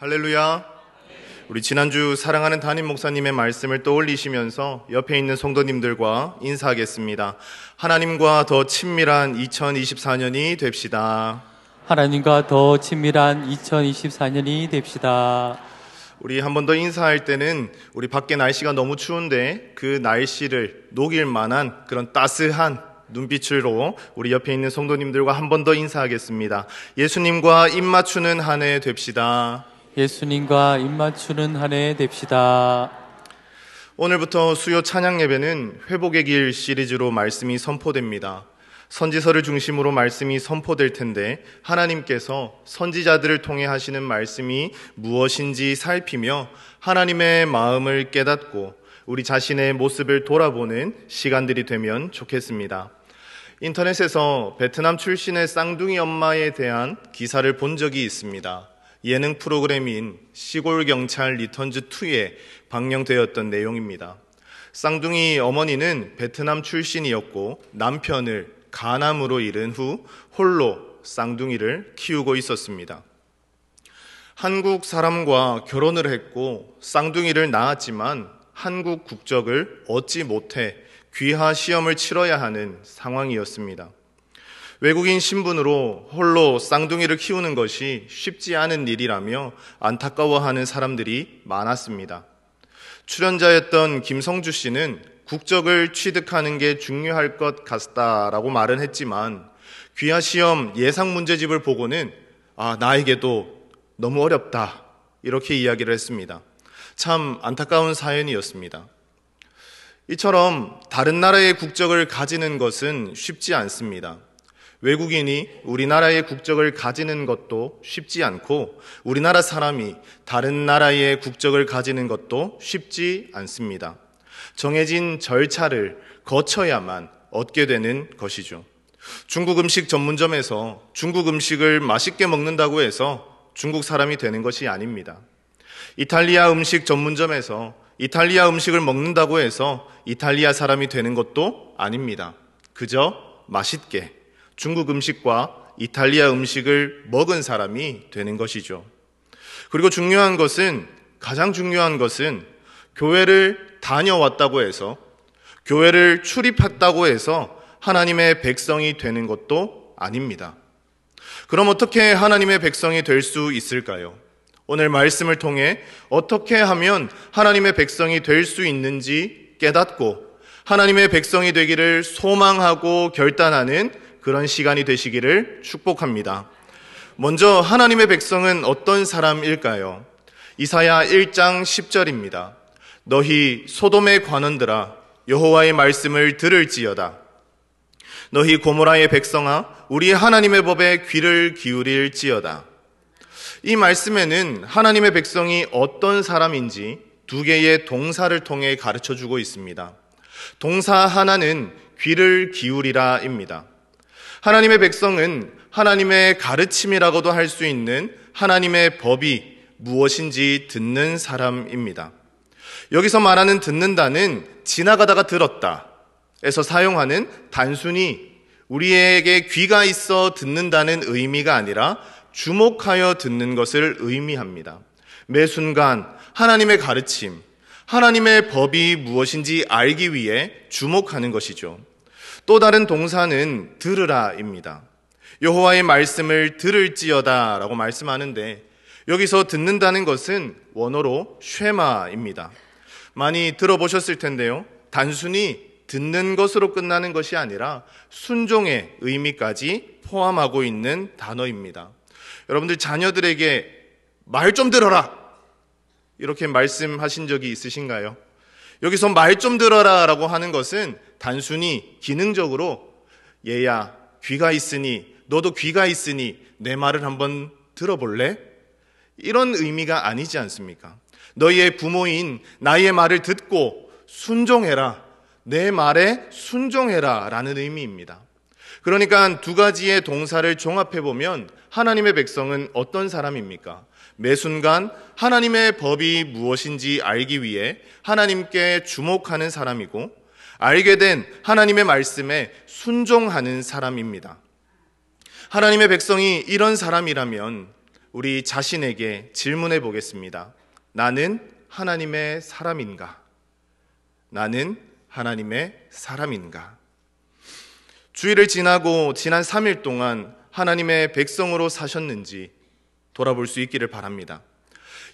할렐루야. 우리 지난주 사랑하는 담임 목사님의 말씀을 떠올리시면서 옆에 있는 성도님들과 인사하겠습니다. 하나님과 더 친밀한 2024년이 됩시다. 하나님과 더 친밀한 2024년이 됩시다. 우리 한 번 더 인사할 때는 우리 밖에 날씨가 너무 추운데 그 날씨를 녹일 만한 그런 따스한 눈빛으로 우리 옆에 있는 성도님들과 한 번 더 인사하겠습니다. 예수님과 입맞추는 한 해 됩시다. 예수님과 입맞추는 한해 됩시다. 오늘부터 수요 찬양 예배는 회복의 길 시리즈로 말씀이 선포됩니다. 선지서를 중심으로 말씀이 선포될 텐데 하나님께서 선지자들을 통해 하시는 말씀이 무엇인지 살피며 하나님의 마음을 깨닫고 우리 자신의 모습을 돌아보는 시간들이 되면 좋겠습니다. 인터넷에서 베트남 출신의 쌍둥이 엄마에 대한 기사를 본 적이 있습니다. 예능 프로그램인 시골경찰 리턴즈2에 방영되었던 내용입니다. 쌍둥이 어머니는 베트남 출신이었고 남편을 가남으로 잃은 후 홀로 쌍둥이를 키우고 있었습니다. 한국 사람과 결혼을 했고 쌍둥이를 낳았지만 한국 국적을 얻지 못해 귀하 시험을 치러야 하는 상황이었습니다. 외국인 신분으로 홀로 쌍둥이를 키우는 것이 쉽지 않은 일이라며 안타까워하는 사람들이 많았습니다. 출연자였던 김성주 씨는 국적을 취득하는 게 중요할 것 같다라고 말은 했지만 귀하 시험 예상 문제집을 보고는 아, 나에게도 너무 어렵다. 이렇게 이야기를 했습니다. 참 안타까운 사연이었습니다. 이처럼 다른 나라의 국적을 가지는 것은 쉽지 않습니다. 외국인이 우리나라의 국적을 가지는 것도 쉽지 않고 우리나라 사람이 다른 나라의 국적을 가지는 것도 쉽지 않습니다. 정해진 절차를 거쳐야만 얻게 되는 것이죠. 중국 음식 전문점에서 중국 음식을 맛있게 먹는다고 해서 중국 사람이 되는 것이 아닙니다. 이탈리아 음식 전문점에서 이탈리아 음식을 먹는다고 해서 이탈리아 사람이 되는 것도 아닙니다. 그저 맛있게 중국 음식과 이탈리아 음식을 먹은 사람이 되는 것이죠. 그리고 중요한 것은, 가장 중요한 것은 교회를 다녀왔다고 해서, 교회를 출입했다고 해서 하나님의 백성이 되는 것도 아닙니다. 그럼 어떻게 하나님의 백성이 될 수 있을까요? 오늘 말씀을 통해 어떻게 하면 하나님의 백성이 될 수 있는지 깨닫고 하나님의 백성이 되기를 소망하고 결단하는 그런 시간이 되시기를 축복합니다. 먼저 하나님의 백성은 어떤 사람일까요? 이사야 1장 10절입니다. 너희 소돔의 관원들아 여호와의 말씀을 들을지어다. 너희 고모라의 백성아 우리 하나님의 법에 귀를 기울일지어다. 이 말씀에는 하나님의 백성이 어떤 사람인지 두 개의 동사를 통해 가르쳐 주고 있습니다. 동사 하나는 귀를 기울이라입니다. 하나님의 백성은 하나님의 가르침이라고도 할 수 있는 하나님의 법이 무엇인지 듣는 사람입니다. 여기서 말하는 듣는다는 지나가다가 들었다에서 사용하는 단순히 우리에게 귀가 있어 듣는다는 의미가 아니라 주목하여 듣는 것을 의미합니다. 매 순간 하나님의 가르침, 하나님의 법이 무엇인지 알기 위해 주목하는 것이죠. 또 다른 동사는 들으라입니다. 여호와의 말씀을 들을지어다라고 말씀하는데 여기서 듣는다는 것은 원어로 쉐마입니다. 많이 들어보셨을 텐데요. 단순히 듣는 것으로 끝나는 것이 아니라 순종의 의미까지 포함하고 있는 단어입니다. 여러분들 자녀들에게 말 좀 들어라! 이렇게 말씀하신 적이 있으신가요? 여기서 말 좀 들어라 라고 하는 것은 단순히 기능적으로 얘야 귀가 있으니 너도 귀가 있으니 내 말을 한번 들어볼래? 이런 의미가 아니지 않습니까? 너희의 부모인 나의 말을 듣고 순종해라. 내 말에 순종해라. 라는 의미입니다. 그러니까 두 가지의 동사를 종합해보면 하나님의 백성은 어떤 사람입니까? 매순간 하나님의 법이 무엇인지 알기 위해 하나님께 주목하는 사람이고 알게 된 하나님의 말씀에 순종하는 사람입니다. 하나님의 백성이 이런 사람이라면 우리 자신에게 질문해 보겠습니다. 나는 하나님의 사람인가? 나는 하나님의 사람인가? 주일을 지나고 지난 3일 동안 하나님의 백성으로 사셨는지 돌아볼 수 있기를 바랍니다.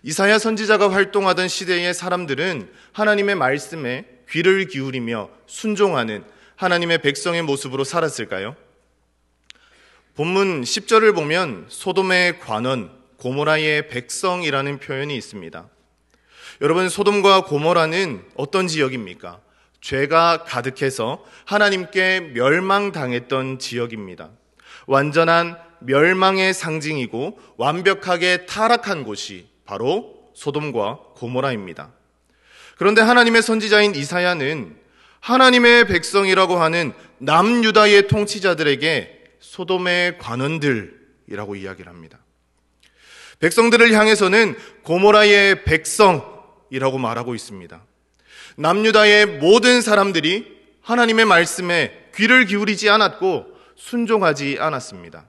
이사야 선지자가 활동하던 시대의 사람들은 하나님의 말씀에 귀를 기울이며 순종하는 하나님의 백성의 모습으로 살았을까요? 본문 10절을 보면 소돔의 관원, 고모라의 백성이라는 표현이 있습니다. 여러분, 소돔과 고모라는 어떤 지역입니까? 죄가 가득해서 하나님께 멸망당했던 지역입니다. 완전한 멸망의 상징이고 완벽하게 타락한 곳이 바로 소돔과 고모라입니다. 그런데 하나님의 선지자인 이사야는 하나님의 백성이라고 하는 남유다의 통치자들에게 소돔의 관원들이라고 이야기를 합니다. 백성들을 향해서는 고모라의 백성이라고 말하고 있습니다. 남유다의 모든 사람들이 하나님의 말씀에 귀를 기울이지 않았고 순종하지 않았습니다.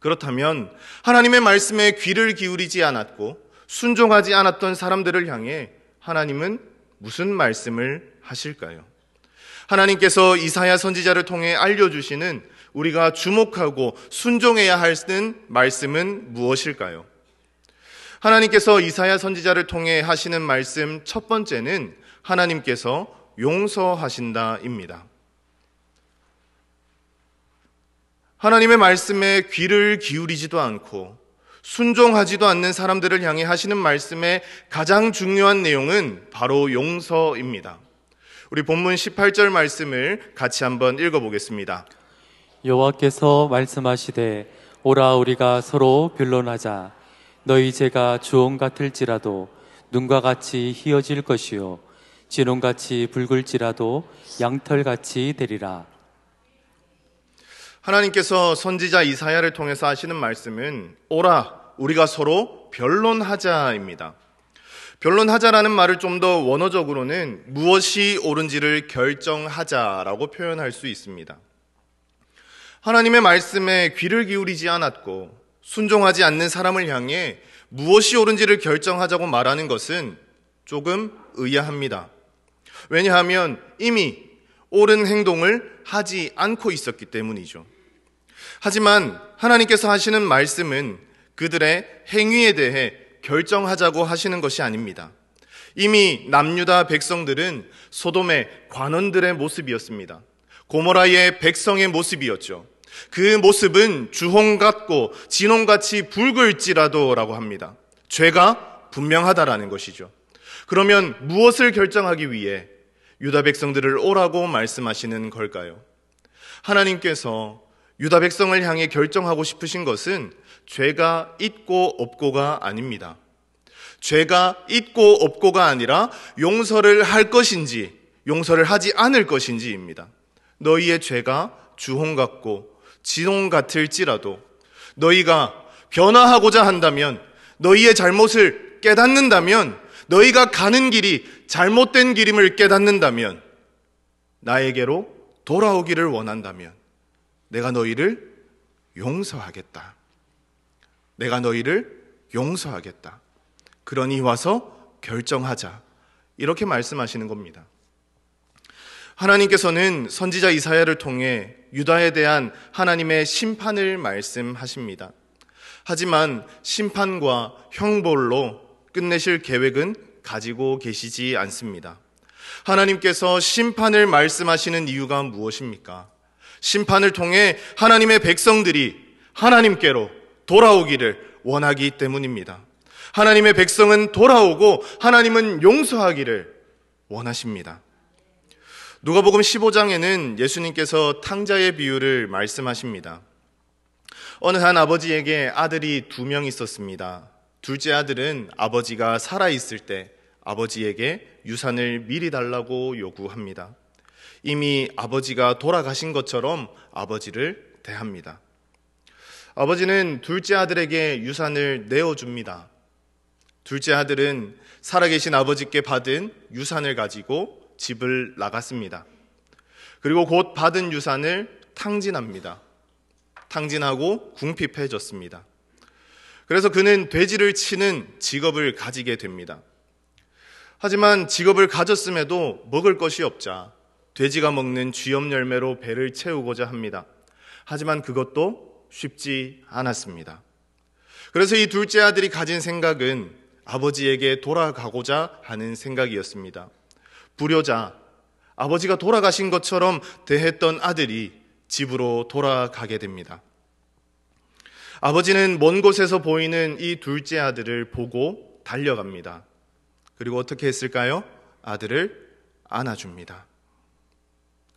그렇다면 하나님의 말씀에 귀를 기울이지 않았고 순종하지 않았던 사람들을 향해 하나님은 무슨 말씀을 하실까요? 하나님께서 이사야 선지자를 통해 알려주시는 우리가 주목하고 순종해야 하 말씀은 무엇일까요? 하나님께서 이사야 선지자를 통해 하시는 말씀 첫 번째는 하나님께서 용서하신다입니다. 하나님의 말씀에 귀를 기울이지도 않고 순종하지도 않는 사람들을 향해 하시는 말씀의 가장 중요한 내용은 바로 용서입니다. 우리 본문 18절 말씀을 같이 한번 읽어보겠습니다. 여호와께서 말씀하시되 오라 우리가 서로 변론하자 너희 죄가 주홍 같을지라도 눈과 같이 희어질 것이요 진홍같이 붉을지라도 양털같이 되리라. 하나님께서 선지자 이사야를 통해서 하시는 말씀은 오라 우리가 서로 변론하자입니다. 변론하자라는 말을 좀 더 원어적으로는 무엇이 옳은지를 결정하자라고 표현할 수 있습니다. 하나님의 말씀에 귀를 기울이지 않았고 순종하지 않는 사람을 향해 무엇이 옳은지를 결정하자고 말하는 것은 조금 의아합니다. 왜냐하면 이미 옳은 행동을 하지 않고 있었기 때문이죠. 하지만 하나님께서 하시는 말씀은 그들의 행위에 대해 결정하자고 하시는 것이 아닙니다. 이미 남유다 백성들은 소돔의 관원들의 모습이었습니다. 고모라의 백성의 모습이었죠. 그 모습은 주홍 같고 진홍 같이 붉을지라도라고 합니다. 죄가 분명하다라는 것이죠. 그러면 무엇을 결정하기 위해 유다 백성들을 오라고 말씀하시는 걸까요? 하나님께서 유다 백성을 향해 결정하고 싶으신 것은 죄가 있고 없고가 아닙니다. 죄가 있고 없고가 아니라 용서를 할 것인지 용서를 하지 않을 것인지입니다. 너희의 죄가 주홍 같고 진홍 같을지라도 너희가 변화하고자 한다면 너희의 잘못을 깨닫는다면 너희가 가는 길이 잘못된 길임을 깨닫는다면 나에게로 돌아오기를 원한다면 내가 너희를 용서하겠다. 내가 너희를 용서하겠다. 그러니 와서 결정하자. 이렇게 말씀하시는 겁니다. 하나님께서는 선지자 이사야를 통해 유다에 대한 하나님의 심판을 말씀하십니다. 하지만 심판과 형벌로 끝내실 계획은 가지고 계시지 않습니다. 하나님께서 심판을 말씀하시는 이유가 무엇입니까? 심판을 통해 하나님의 백성들이 하나님께로 돌아오기를 원하기 때문입니다. 하나님의 백성은 돌아오고 하나님은 용서하기를 원하십니다. 누가복음 15장에는 예수님께서 탕자의 비유를 말씀하십니다. 어느 한 아버지에게 아들이 두 명 있었습니다. 둘째 아들은 아버지가 살아있을 때 아버지에게 유산을 미리 달라고 요구합니다. 이미 아버지가 돌아가신 것처럼 아버지를 대합니다. 아버지는 둘째 아들에게 유산을 내어줍니다. 둘째 아들은 살아계신 아버지께 받은 유산을 가지고 집을 나갔습니다. 그리고 곧 받은 유산을 탕진합니다. 탕진하고 궁핍해졌습니다. 그래서 그는 돼지를 치는 직업을 가지게 됩니다. 하지만 직업을 가졌음에도 먹을 것이 없자 돼지가 먹는 쥐염 열매로 배를 채우고자 합니다. 하지만 그것도 쉽지 않았습니다. 그래서 이 둘째 아들이 가진 생각은 아버지에게 돌아가고자 하는 생각이었습니다. 불효자, 아버지가 돌아가신 것처럼 대했던 아들이 집으로 돌아가게 됩니다. 아버지는 먼 곳에서 보이는 이 둘째 아들을 보고 달려갑니다. 그리고 어떻게 했을까요? 아들을 안아줍니다.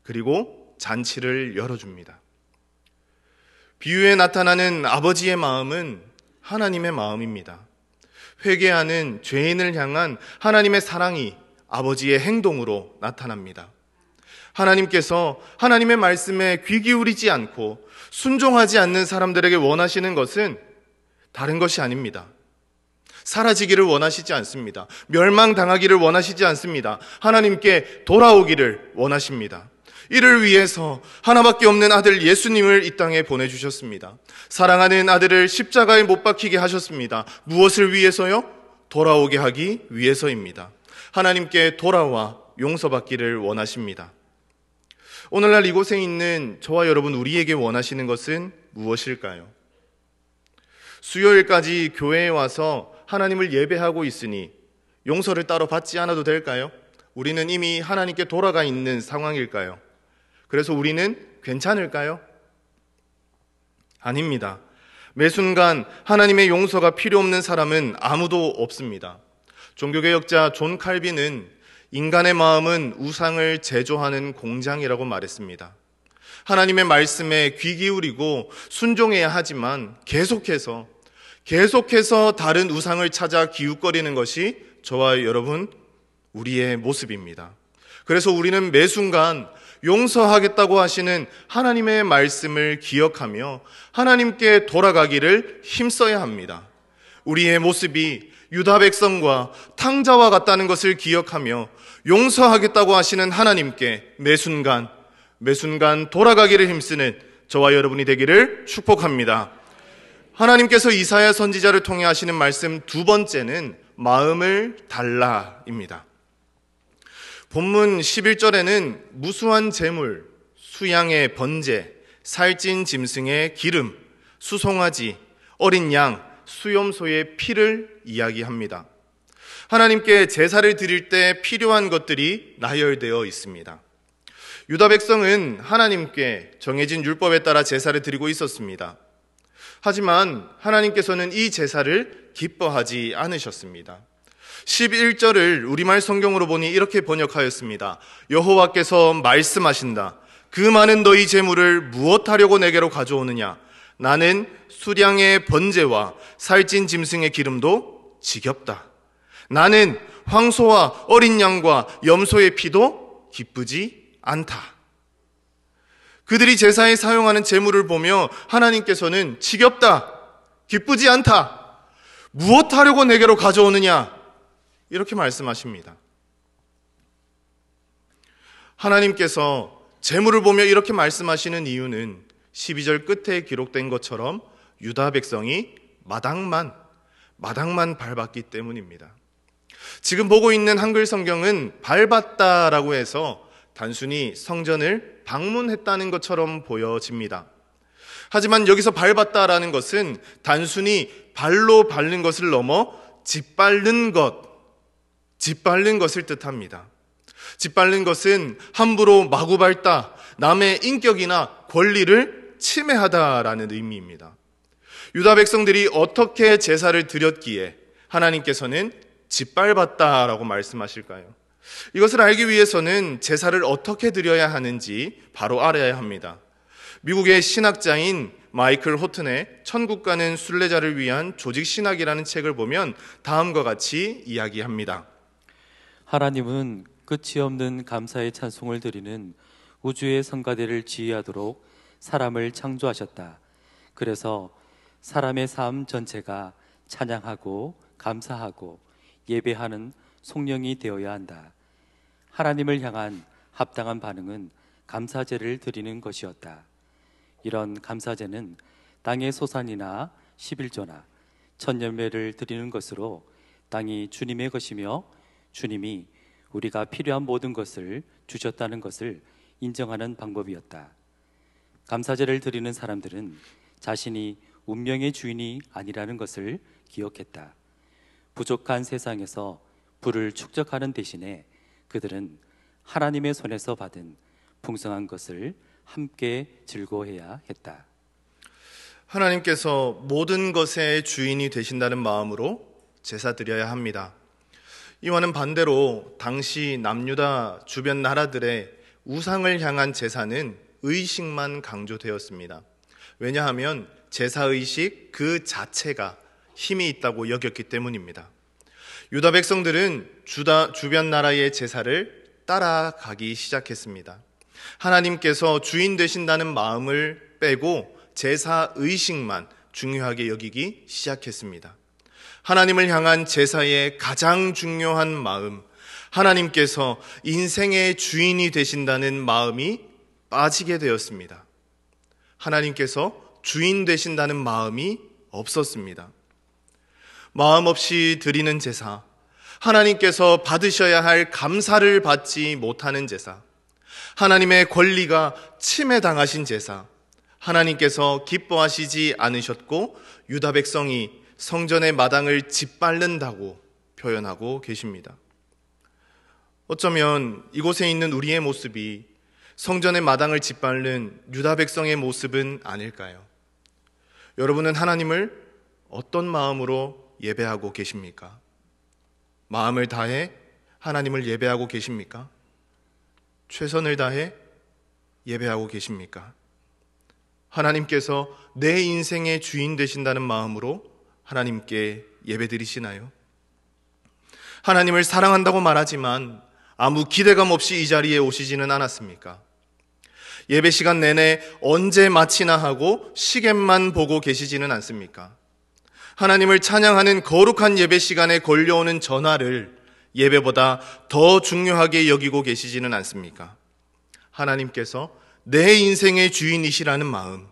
그리고 잔치를 열어줍니다. 비유에 나타나는 아버지의 마음은 하나님의 마음입니다. 회개하는 죄인을 향한 하나님의 사랑이 아버지의 행동으로 나타납니다. 하나님께서 하나님의 말씀에 귀 기울이지 않고 순종하지 않는 사람들에게 원하시는 것은 다른 것이 아닙니다. 사라지기를 원하시지 않습니다. 멸망당하기를 원하시지 않습니다. 하나님께 돌아오기를 원하십니다. 이를 위해서 하나밖에 없는 아들 예수님을 이 땅에 보내주셨습니다. 사랑하는 아들을 십자가에 못 박히게 하셨습니다. 무엇을 위해서요? 돌아오게 하기 위해서입니다. 하나님께 돌아와 용서받기를 원하십니다. 오늘날 이곳에 있는 저와 여러분 우리에게 원하시는 것은 무엇일까요? 수요일까지 교회에 와서 하나님을 예배하고 있으니 용서를 따로 받지 않아도 될까요? 우리는 이미 하나님께 돌아가 있는 상황일까요? 그래서 우리는 괜찮을까요? 아닙니다. 매 순간 하나님의 용서가 필요 없는 사람은 아무도 없습니다. 종교개혁자 존 칼빈은 인간의 마음은 우상을 제조하는 공장이라고 말했습니다. 하나님의 말씀에 귀 기울이고 순종해야 하지만 계속해서 계속해서 다른 우상을 찾아 기웃거리는 것이 저와 여러분 우리의 모습입니다. 그래서 우리는 매 순간 용서하겠다고 하시는 하나님의 말씀을 기억하며 하나님께 돌아가기를 힘써야 합니다. 우리의 모습이 유다 백성과 탕자와 같다는 것을 기억하며 용서하겠다고 하시는 하나님께 매순간, 매순간 돌아가기를 힘쓰는 저와 여러분이 되기를 축복합니다. 하나님께서 이사야 선지자를 통해 하시는 말씀 두 번째는 마음을 달라입니다. 본문 11절에는 무수한 재물, 수양의 번제, 살찐 짐승의 기름, 수송아지, 어린 양, 수염소의 피를 이야기합니다. 하나님께 제사를 드릴 때 필요한 것들이 나열되어 있습니다. 유다 백성은 하나님께 정해진 율법에 따라 제사를 드리고 있었습니다. 하지만 하나님께서는 이 제사를 기뻐하지 않으셨습니다. 11절을 우리말 성경으로 보니 이렇게 번역하였습니다. 여호와께서 말씀하신다. 그 많은 너희 재물을 무엇하려고 내게로 가져오느냐? 나는 수량의 번제와 살찐 짐승의 기름도 지겹다. 나는 황소와 어린 양과 염소의 피도 기쁘지 않다. 그들이 제사에 사용하는 재물을 보며 하나님께서는 지겹다, 기쁘지 않다, 무엇하려고 내게로 가져오느냐, 이렇게 말씀하십니다. 하나님께서 재물을 보며 이렇게 말씀하시는 이유는 12절 끝에 기록된 것처럼 유다 백성이 마당만, 마당만 밟았기 때문입니다. 지금 보고 있는 한글 성경은 밟았다라고 해서 단순히 성전을 방문했다는 것처럼 보여집니다. 하지만 여기서 밟았다라는 것은 단순히 발로 밟는 것을 넘어 짓밟는 것, 짓밟는 것을 뜻합니다. 짓밟는 것은 함부로 마구 밟다, 남의 인격이나 권리를 침해하다라는 의미입니다. 유다 백성들이 어떻게 제사를 드렸기에 하나님께서는 짓밟았다라고 말씀하실까요? 이것을 알기 위해서는 제사를 어떻게 드려야 하는지 바로 알아야 합니다. 미국의 신학자인 마이클 호튼의 천국 가는 순례자를 위한 조직 신학이라는 책을 보면 다음과 같이 이야기합니다. 하나님은 끝이 없는 감사의 찬송을 드리는 우주의 성가대를 지휘하도록 사람을 창조하셨다. 그래서 사람의 삶 전체가 찬양하고 감사하고 예배하는 속령이 되어야 한다. 하나님을 향한 합당한 반응은 감사제를 드리는 것이었다. 이런 감사제는 땅의 소산이나 11조나 천년매를 드리는 것으로 땅이 주님의 것이며 주님이 우리가 필요한 모든 것을 주셨다는 것을 인정하는 방법이었다. 감사제를 드리는 사람들은 자신이 운명의 주인이 아니라는 것을 기억했다. 부족한 세상에서 부를 축적하는 대신에 그들은 하나님의 손에서 받은 풍성한 것을 함께 즐거워해야 했다. 하나님께서 모든 것의 주인이 되신다는 마음으로 제사 드려야 합니다. 이와는 반대로 당시 남유다 주변 나라들의 우상을 향한 제사는 의식만 강조되었습니다. 왜냐하면 제사의식 그 자체가 힘이 있다고 여겼기 때문입니다. 유다 백성들은 주다, 주변 나라의 제사를 따라가기 시작했습니다. 하나님께서 주인 되신다는 마음을 빼고 제사의식만 중요하게 여기기 시작했습니다. 하나님을 향한 제사의 가장 중요한 마음, 하나님께서 인생의 주인이 되신다는 마음이 빠지게 되었습니다. 하나님께서 주인 되신다는 마음이 없었습니다. 마음 없이 드리는 제사, 하나님께서 받으셔야 할 감사를 받지 못하는 제사, 하나님의 권리가 침해당하신 제사, 하나님께서 기뻐하시지 않으셨고 유다 백성이 성전의 마당을 짓밟는다고 표현하고 계십니다. 어쩌면 이곳에 있는 우리의 모습이 성전의 마당을 짓밟는 유다 백성의 모습은 아닐까요? 여러분은 하나님을 어떤 마음으로 예배하고 계십니까? 마음을 다해 하나님을 예배하고 계십니까? 최선을 다해 예배하고 계십니까? 하나님께서 내 인생의 주인 되신다는 마음으로 하나님께 예배드리시나요? 하나님을 사랑한다고 말하지만 아무 기대감 없이 이 자리에 오시지는 않았습니까? 예배 시간 내내 언제 마치나 하고 시계만 보고 계시지는 않습니까? 하나님을 찬양하는 거룩한 예배 시간에 걸려오는 전화를 예배보다 더 중요하게 여기고 계시지는 않습니까? 하나님께서 내 인생의 주인이시라는 마음,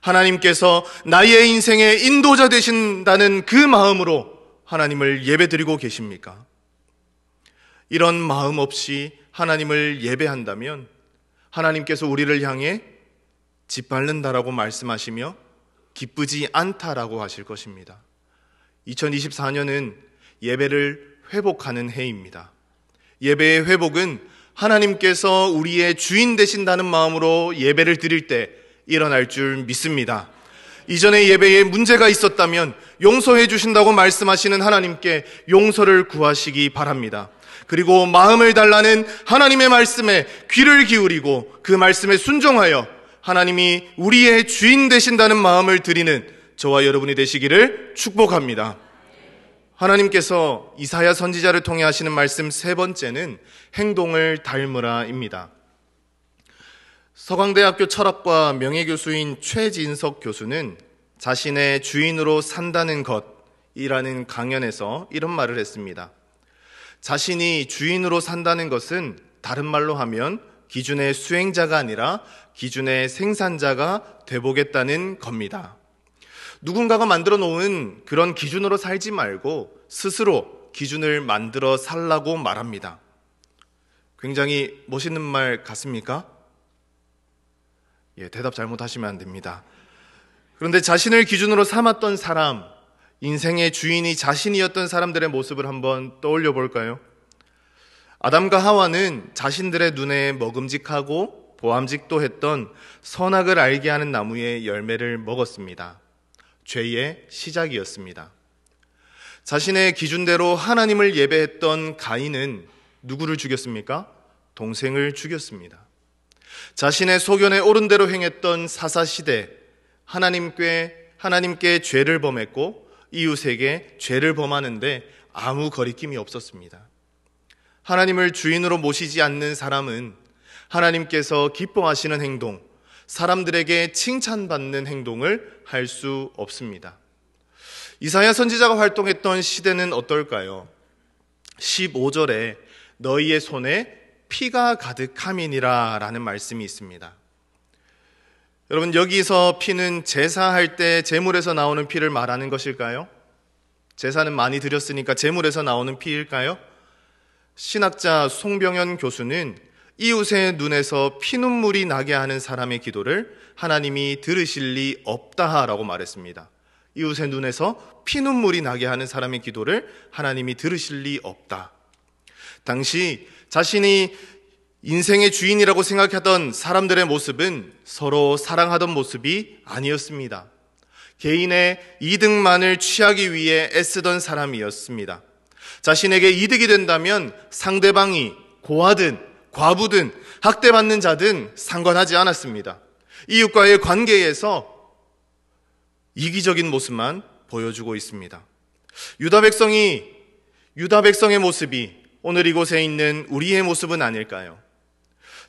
하나님께서 나의 인생의 인도자 되신다는 그 마음으로 하나님을 예배드리고 계십니까? 이런 마음 없이 하나님을 예배한다면 하나님께서 우리를 향해 짓밟는다라고 말씀하시며 기쁘지 않다라고 하실 것입니다. 2024년은 예배를 회복하는 해입니다. 예배의 회복은 하나님께서 우리의 주인 되신다는 마음으로 예배를 드릴 때 일어날 줄 믿습니다. 이전의 예배에 문제가 있었다면 용서해 주신다고 말씀하시는 하나님께 용서를 구하시기 바랍니다. 그리고 마음을 달라는 하나님의 말씀에 귀를 기울이고 그 말씀에 순종하여 하나님이 우리의 주인 되신다는 마음을 드리는 저와 여러분이 되시기를 축복합니다. 하나님께서 이사야 선지자를 통해 하시는 말씀 세 번째는 행동을 닮으라입니다. 서강대학교 철학과 명예교수인 최진석 교수는 자신의 주인으로 산다는 것이라는 강연에서 이런 말을 했습니다. 자신이 주인으로 산다는 것은 다른 말로 하면 기준의 수행자가 아니라 기준의 생산자가 돼보겠다는 겁니다. 누군가가 만들어 놓은 그런 기준으로 살지 말고 스스로 기준을 만들어 살라고 말합니다. 굉장히 멋있는 말 같습니까? 예, 대답 잘못하시면 안 됩니다. 그런데 자신을 기준으로 삼았던 사람, 인생의 주인이 자신이었던 사람들의 모습을 한번 떠올려 볼까요? 아담과 하와는 자신들의 눈에 먹음직하고 보암직도 했던 선악을 알게 하는 나무의 열매를 먹었습니다. 죄의 시작이었습니다. 자신의 기준대로 하나님을 예배했던 가인은 누구를 죽였습니까? 동생을 죽였습니다. 자신의 소견에 오른 대로 행했던 사사시대 하나님께 하나님께 죄를 범했고 이웃에게 죄를 범하는데 아무 거리낌이 없었습니다. 하나님을 주인으로 모시지 않는 사람은 하나님께서 기뻐하시는 행동, 사람들에게 칭찬받는 행동을 할 수 없습니다. 이사야 선지자가 활동했던 시대는 어떨까요? 15절에 너희의 손에 피가 가득함이니라 라는 말씀이 있습니다. 여러분, 여기서 피는 제사할 때 제물에서 나오는 피를 말하는 것일까요? 제사는 많이 드렸으니까 제물에서 나오는 피일까요? 신학자 송병현 교수는 이웃의 눈에서 피눈물이 나게 하는 사람의 기도를 하나님이 들으실 리 없다라고 말했습니다. 이웃의 눈에서 피눈물이 나게 하는 사람의 기도를 하나님이 들으실 리 없다. 당시 자신이 인생의 주인이라고 생각하던 사람들의 모습은 서로 사랑하던 모습이 아니었습니다. 개인의 이득만을 취하기 위해 애쓰던 사람이었습니다. 자신에게 이득이 된다면 상대방이 고아든 과부든 학대받는 자든 상관하지 않았습니다. 이웃과의 관계에서 이기적인 모습만 보여주고 있습니다. 유다 백성이 유다 백성의 모습이 오늘 이곳에 있는 우리의 모습은 아닐까요?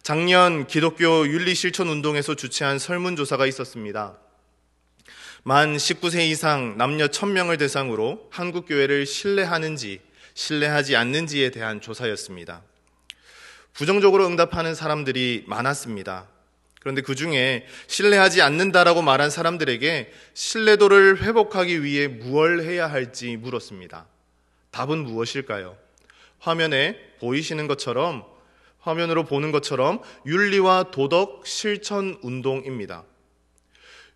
작년 기독교 윤리 실천 운동에서 주최한 설문조사가 있었습니다. 만 19세 이상 남녀 1000명을 대상으로 한국 교회를 신뢰하는지 신뢰하지 않는지에 대한 조사였습니다. 부정적으로 응답하는 사람들이 많았습니다. 그런데 그 중에 신뢰하지 않는다라고 말한 사람들에게 신뢰도를 회복하기 위해 무엇을 해야 할지 물었습니다. 답은 무엇일까요? 화면에 보이시는 것처럼 화면으로 보는 것처럼 윤리와 도덕 실천 운동입니다.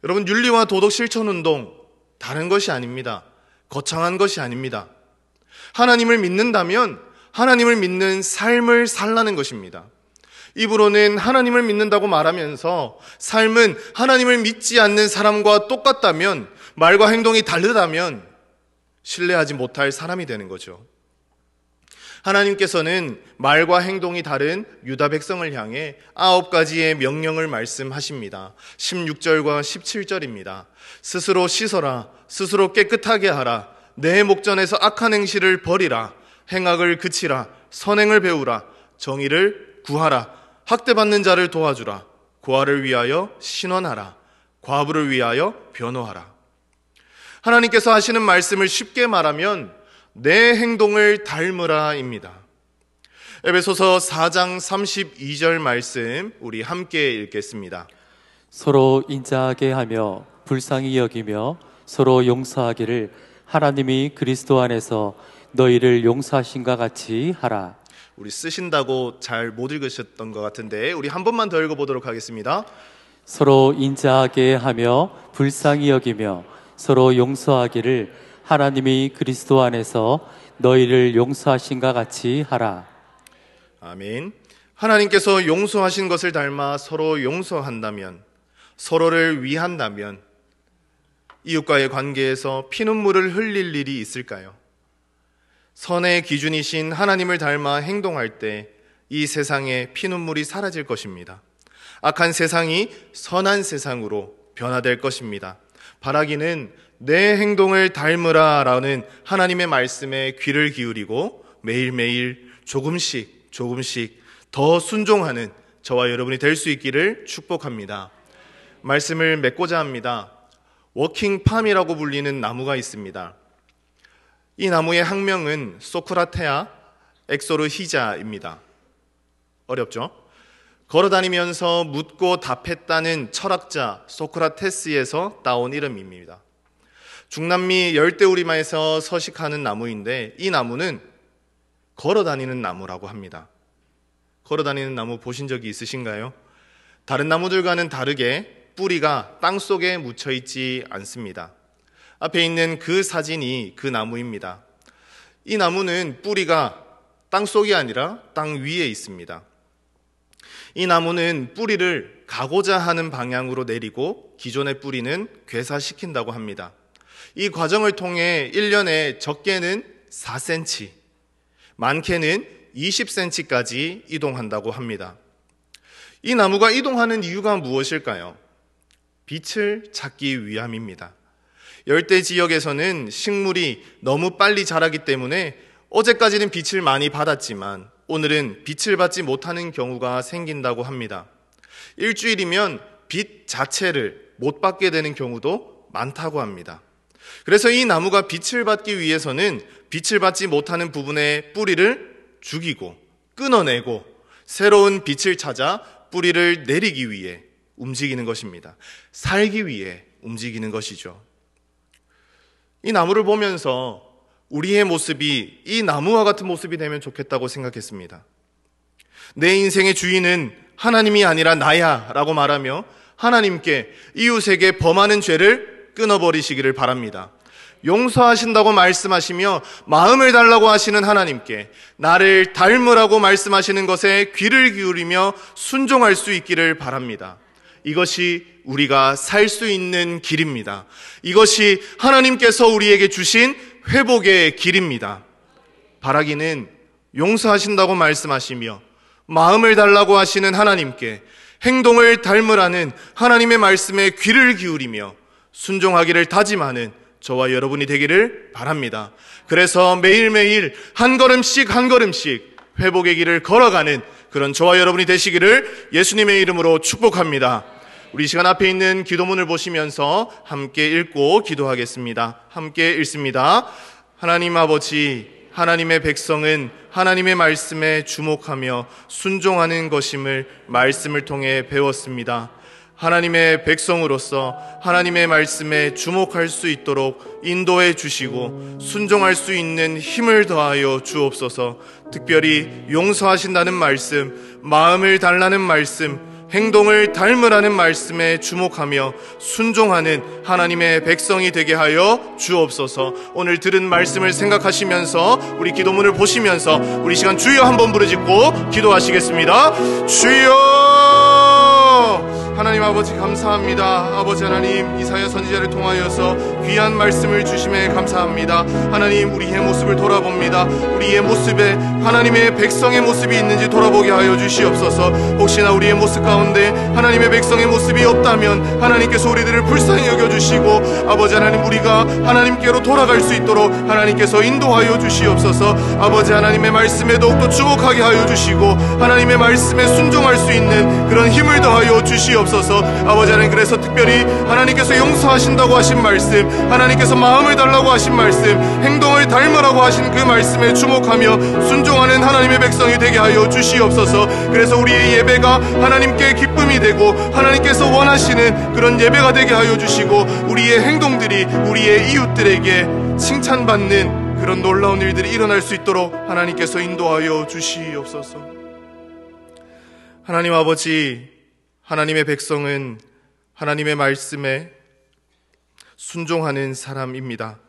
여러분 윤리와 도덕 실천 운동 다른 것이 아닙니다. 거창한 것이 아닙니다. 하나님을 믿는다면 하나님을 믿는 삶을 살라는 것입니다. 입으로는 하나님을 믿는다고 말하면서 삶은 하나님을 믿지 않는 사람과 똑같다면 말과 행동이 다르다면 신뢰하지 못할 사람이 되는 거죠. 하나님께서는 말과 행동이 다른 유다 백성을 향해 아홉 가지의 명령을 말씀하십니다. 16절과 17절입니다. 스스로 씻어라. 스스로 깨끗하게 하라. 내 목전에서 악한 행실을 버리라. 행악을 그치라. 선행을 배우라. 정의를 구하라. 학대받는 자를 도와주라. 고아를 위하여 신원하라. 과부를 위하여 변호하라. 하나님께서 하시는 말씀을 쉽게 말하면 내 행동을 닮으라입니다. 에베소서 4장 32절 말씀 우리 함께 읽겠습니다. 서로 인자하게 하며 불쌍히 여기며 서로 용서하기를 하나님이 그리스도 안에서 너희를 용서하신과 같이 하라. 우리 쓰신다고 잘 못 읽으셨던 것 같은데 우리 한 번만 더 읽어보도록 하겠습니다. 서로 인자하게 하며 불쌍히 여기며 서로 용서하기를 하나님이 그리스도 안에서 너희를 용서하신과 같이 하라. 아멘. 하나님께서 용서하신 것을 닮아 서로 용서한다면, 서로를 위한다면, 이웃과의 관계에서 피눈물을 흘릴 일이 있을까요? 선의 기준이신 하나님을 닮아 행동할 때 이 세상의 피눈물이 사라질 것입니다. 악한 세상이 선한 세상으로 변화될 것입니다. 바라기는 내 행동을 닮으라라는 하나님의 말씀에 귀를 기울이고 매일매일 조금씩 조금씩 더 순종하는 저와 여러분이 될 수 있기를 축복합니다. 말씀을 맺고자 합니다. 워킹팜이라고 불리는 나무가 있습니다. 이 나무의 학명은 소크라테아 엑소르히자입니다. 어렵죠? 걸어다니면서 묻고 답했다는 철학자 소크라테스에서 따온 이름입니다. 중남미 열대우리마에서 서식하는 나무인데 이 나무는 걸어 다니는 나무라고 합니다. 걸어 다니는 나무 보신 적이 있으신가요? 다른 나무들과는 다르게 뿌리가 땅 속에 묻혀 있지 않습니다. 앞에 있는 그 사진이 그 나무입니다. 이 나무는 뿌리가 땅 속이 아니라 땅 위에 있습니다. 이 나무는 뿌리를 가고자 하는 방향으로 내리고 기존의 뿌리는 괴사시킨다고 합니다. 이 과정을 통해 1년에 적게는 4cm, 많게는 20cm까지 이동한다고 합니다. 이 나무가 이동하는 이유가 무엇일까요? 빛을 찾기 위함입니다. 열대 지역에서는 식물이 너무 빨리 자라기 때문에 어제까지는 빛을 많이 받았지만 오늘은 빛을 받지 못하는 경우가 생긴다고 합니다. 일주일이면 빛 자체를 못 받게 되는 경우도 많다고 합니다. 그래서 이 나무가 빛을 받기 위해서는 빛을 받지 못하는 부분의 뿌리를 죽이고 끊어내고 새로운 빛을 찾아 뿌리를 내리기 위해 움직이는 것입니다. 살기 위해 움직이는 것이죠. 이 나무를 보면서 우리의 모습이 이 나무와 같은 모습이 되면 좋겠다고 생각했습니다. 내 인생의 주인은 하나님이 아니라 나야 라고 말하며 하나님께 이웃에게 범하는 죄를 끊어버리시기를 바랍니다. 용서하신다고 말씀하시며 마음을 달라고 하시는 하나님께 나를 닮으라고 말씀하시는 것에 귀를 기울이며 순종할 수 있기를 바랍니다. 이것이 우리가 살 수 있는 길입니다. 이것이 하나님께서 우리에게 주신 회복의 길입니다. 바라기는 용서하신다고 말씀하시며 마음을 달라고 하시는 하나님께 행동을 닮으라는 하나님의 말씀에 귀를 기울이며 순종하기를 다짐하는 저와 여러분이 되기를 바랍니다. 그래서 매일매일 한 걸음씩 한 걸음씩 회복의 길을 걸어가는 그런 저와 여러분이 되시기를 예수님의 이름으로 축복합니다. 우리 시간 앞에 있는 기도문을 보시면서 함께 읽고 기도하겠습니다. 함께 읽습니다. 하나님 아버지, 하나님의 백성은 하나님의 말씀에 주목하며 순종하는 것임을 말씀을 통해 배웠습니다. 하나님의 백성으로서 하나님의 말씀에 주목할 수 있도록 인도해 주시고 순종할 수 있는 힘을 더하여 주옵소서 특별히 용서하신다는 말씀, 마음을 달라는 말씀, 행동을 닮으라는 말씀에 주목하며 순종하는 하나님의 백성이 되게 하여 주옵소서. 오늘 들은 말씀을 생각하시면서 우리 기도문을 보시면서 우리 시간 주여 한번 부르짖고 기도하시겠습니다. 주여! 하나님 아버지 감사합니다. 아버지 하나님 이사야 선지자를 통하여서 귀한 말씀을 주심에 감사합니다. 하나님 우리의 모습을 돌아봅니다. 우리의 모습에 하나님의 백성의 모습이 있는지 돌아보게 하여 주시옵소서. 혹시나 우리의 모습 가운데 하나님의 백성의 모습이 없다면 하나님께서 우리들을 불쌍히 여겨 주시고 아버지 하나님 우리가 하나님께로 돌아갈 수 있도록 하나님께서 인도하여 주시옵소서. 아버지 하나님의 말씀에 더욱더 주목하게 하여 주시고 하나님의 말씀에 순종할 수 있는 그런 힘을 더하여 주시옵소서. 아버지 하나님 그래서 특별히 하나님께서 용서하신다고 하신 말씀, 하나님께서 마음을 달라고 하신 말씀, 행동을 닮으라고 하신 그 말씀에 주목하며 순종 순종하는 하나님의 백성이 되게 하여 주시옵소서. 그래서 우리의 예배가 하나님께 기쁨이 되고 하나님께서 원하시는 그런 예배가 되게 하여 주시고 우리의 행동들이 우리의 이웃들에게 칭찬받는 그런 놀라운 일들이 일어날 수 있도록 하나님께서 인도하여 주시옵소서. 하나님 아버지, 하나님의 백성은 하나님의 말씀에 순종하는 사람입니다.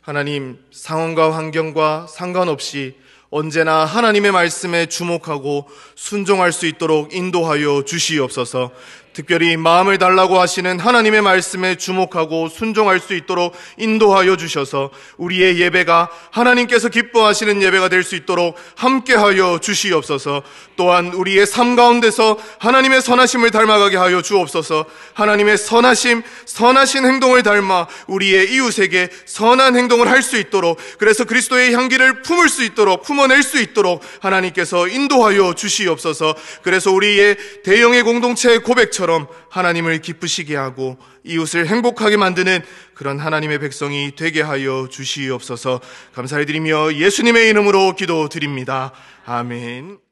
하나님, 상황과 환경과 상관없이 언제나 하나님의 말씀에 주목하고 순종할 수 있도록 인도하여 주시옵소서 특별히 마음을 달라고 하시는 하나님의 말씀에 주목하고 순종할 수 있도록 인도하여 주셔서 우리의 예배가 하나님께서 기뻐하시는 예배가 될 수 있도록 함께하여 주시옵소서 또한 우리의 삶 가운데서 하나님의 선하심을 닮아가게 하여 주옵소서 하나님의 선하심, 선하신 행동을 닮아 우리의 이웃에게 선한 행동을 할 수 있도록 그래서 그리스도의 향기를 품을 수 있도록 품어낼 수 있도록 하나님께서 인도하여 주시옵소서 그래서 우리의 대형의 공동체의 고백처럼 이처럼 하나님을 기쁘시게 하고 이웃을 행복하게 만드는 그런 하나님의 백성이 되게 하여 주시옵소서 감사해 드리며 예수님의 이름으로 기도드립니다. 아멘.